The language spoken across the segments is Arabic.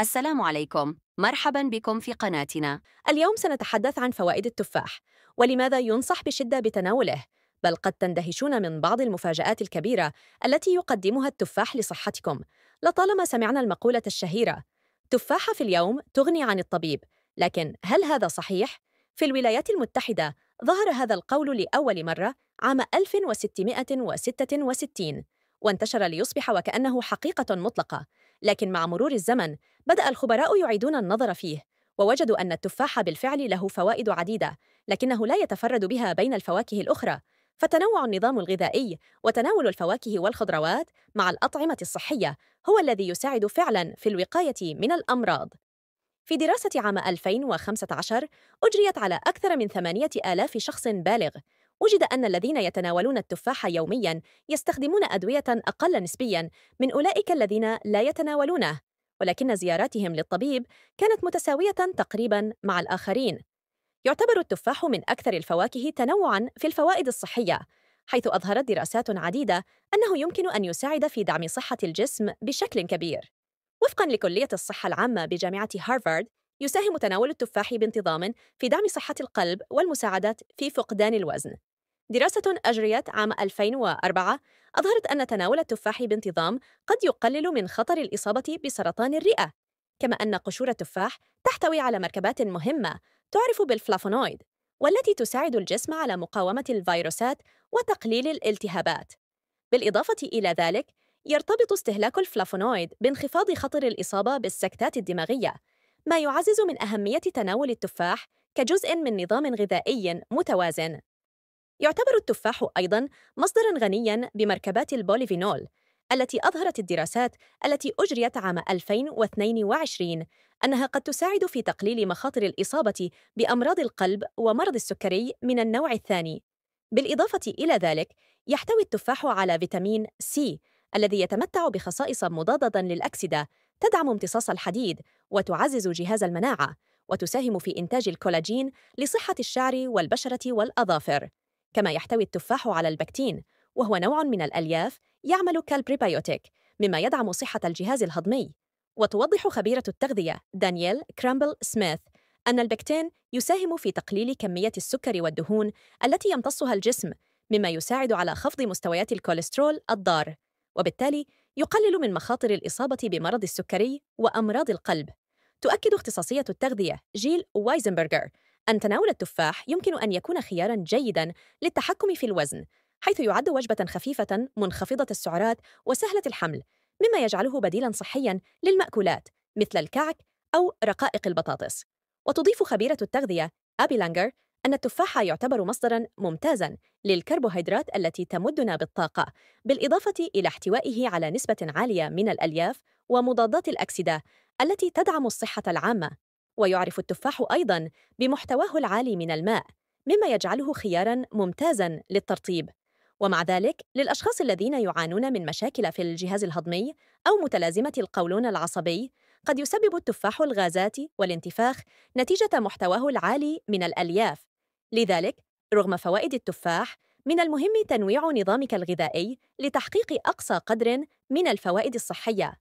السلام عليكم مرحبا بكم في قناتنا اليوم سنتحدث عن فوائد التفاح ولماذا ينصح بشدة بتناوله بل قد تندهشون من بعض المفاجآت الكبيرة التي يقدمها التفاح لصحتكم لطالما سمعنا المقولة الشهيرة تفاحة في اليوم تغني عن الطبيب لكن هل هذا صحيح؟ في الولايات المتحدة ظهر هذا القول لأول مرة عام 1666 وانتشر ليصبح وكأنه حقيقة مطلقة لكن مع مرور الزمن بدأ الخبراء يعيدون النظر فيه ووجدوا أن التفاح بالفعل له فوائد عديدة لكنه لا يتفرد بها بين الفواكه الأخرى فتنوع النظام الغذائي وتناول الفواكه والخضروات مع الأطعمة الصحية هو الذي يساعد فعلاً في الوقاية من الأمراض في دراسة عام 2015 أجريت على أكثر من 8000 شخص بالغ وجد أن الذين يتناولون التفاح يومياً يستخدمون أدوية أقل نسبياً من أولئك الذين لا يتناولونه، ولكن زياراتهم للطبيب كانت متساوية تقريباً مع الآخرين. يعتبر التفاح من أكثر الفواكه تنوعاً في الفوائد الصحية، حيث أظهرت دراسات عديدة أنه يمكن أن يساعد في دعم صحة الجسم بشكل كبير. وفقاً لكلية الصحة العامة بجامعة هارفارد، يساهم تناول التفاح بانتظام في دعم صحة القلب والمساعدة في فقدان الوزن. دراسة أجريت عام 2004 أظهرت أن تناول التفاح بانتظام قد يقلل من خطر الإصابة بسرطان الرئة، كما أن قشور التفاح تحتوي على مركبات مهمة تعرف بالفلافونويد، والتي تساعد الجسم على مقاومة الفيروسات وتقليل الالتهابات. بالإضافة إلى ذلك، يرتبط استهلاك الفلافونويد بانخفاض خطر الإصابة بالسكتات الدماغية، ما يعزز من أهمية تناول التفاح كجزء من نظام غذائي متوازن. يعتبر التفاح أيضاً مصدراً غنياً بمركبات البوليفينول، التي أظهرت الدراسات التي أجريت عام 2022 أنها قد تساعد في تقليل مخاطر الإصابة بأمراض القلب ومرض السكري من النوع الثاني. بالإضافة إلى ذلك، يحتوي التفاح على فيتامين سي الذي يتمتع بخصائص مضادة للأكسدة تدعم امتصاص الحديد وتعزز جهاز المناعة وتساهم في إنتاج الكولاجين لصحة الشعر والبشرة والأظافر كما يحتوي التفاح على البكتين وهو نوع من الألياف يعمل كالبريبايوتيك مما يدعم صحة الجهاز الهضمي وتوضح خبيرة التغذية دانييل كرامبل سميث أن البكتين يساهم في تقليل كمية السكر والدهون التي يمتصها الجسم مما يساعد على خفض مستويات الكوليسترول الضار وبالتالي يقلل من مخاطر الإصابة بمرض السكري وأمراض القلب تؤكد اختصاصية التغذية جيل وايزنبرغر أن تناول التفاح يمكن أن يكون خياراً جيداً للتحكم في الوزن حيث يعد وجبة خفيفة منخفضة السعرات وسهلة الحمل مما يجعله بديلاً صحياً للمأكولات مثل الكعك أو رقائق البطاطس وتضيف خبيرة التغذية أبي لانجر أن التفاح يعتبر مصدراً ممتازاً للكربوهيدرات التي تمدنا بالطاقة، بالإضافة إلى احتوائه على نسبة عالية من الألياف ومضادات الأكسدة التي تدعم الصحة العامة، ويعرف التفاح أيضاً بمحتواه العالي من الماء، مما يجعله خياراً ممتازاً للترطيب. ومع ذلك للأشخاص الذين يعانون من مشاكل في الجهاز الهضمي أو متلازمة القولون العصبي قد يسبب التفاح الغازات والانتفاخ نتيجة محتواه العالي من الألياف لذلك رغم فوائد التفاح من المهم تنويع نظامك الغذائي لتحقيق أقصى قدر من الفوائد الصحية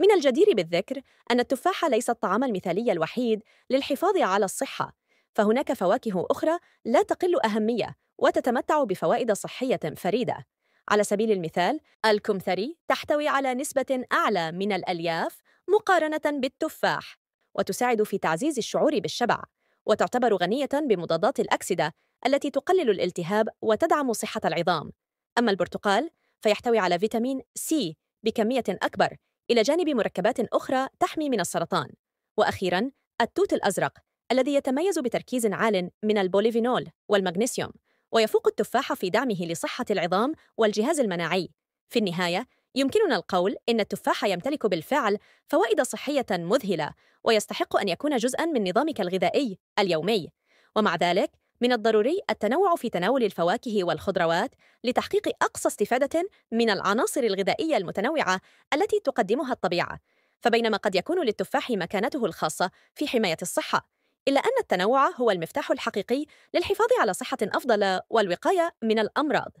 من الجدير بالذكر أن التفاح ليس الطعام المثالي الوحيد للحفاظ على الصحة فهناك فواكه أخرى لا تقل أهمية وتتمتع بفوائد صحية فريدة على سبيل المثال الكمثري تحتوي على نسبة أعلى من الألياف مقارنة بالتفاح وتساعد في تعزيز الشعور بالشبع وتعتبر غنية بمضادات الأكسدة التي تقلل الالتهاب وتدعم صحة العظام أما البرتقال فيحتوي على فيتامين سي بكمية أكبر إلى جانب مركبات أخرى تحمي من السرطان وأخيراً التوت الأزرق الذي يتميز بتركيز عال من البوليفينول والمغنيسيوم ويفوق التفاح في دعمه لصحة العظام والجهاز المناعي. في النهاية، يمكننا القول إن التفاح يمتلك بالفعل فوائد صحية مذهلة ويستحق أن يكون جزءاً من نظامك الغذائي اليومي. ومع ذلك، من الضروري التنوع في تناول الفواكه والخضروات لتحقيق أقصى استفادة من العناصر الغذائية المتنوعة التي تقدمها الطبيعة. فبينما قد يكون للتفاح مكانته الخاصة في حماية الصحة، إلا أن التنوع هو المفتاح الحقيقي للحفاظ على صحة أفضل والوقاية من الأمراض.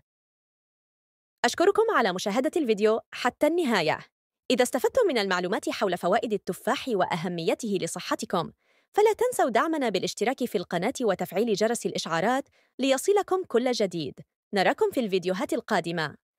أشكركم على مشاهدة الفيديو حتى النهاية. إذا استفدتم من المعلومات حول فوائد التفاح وأهميته لصحتكم، فلا تنسوا دعمنا بالاشتراك في القناة وتفعيل جرس الإشعارات ليصلكم كل جديد. نراكم في الفيديوهات القادمة.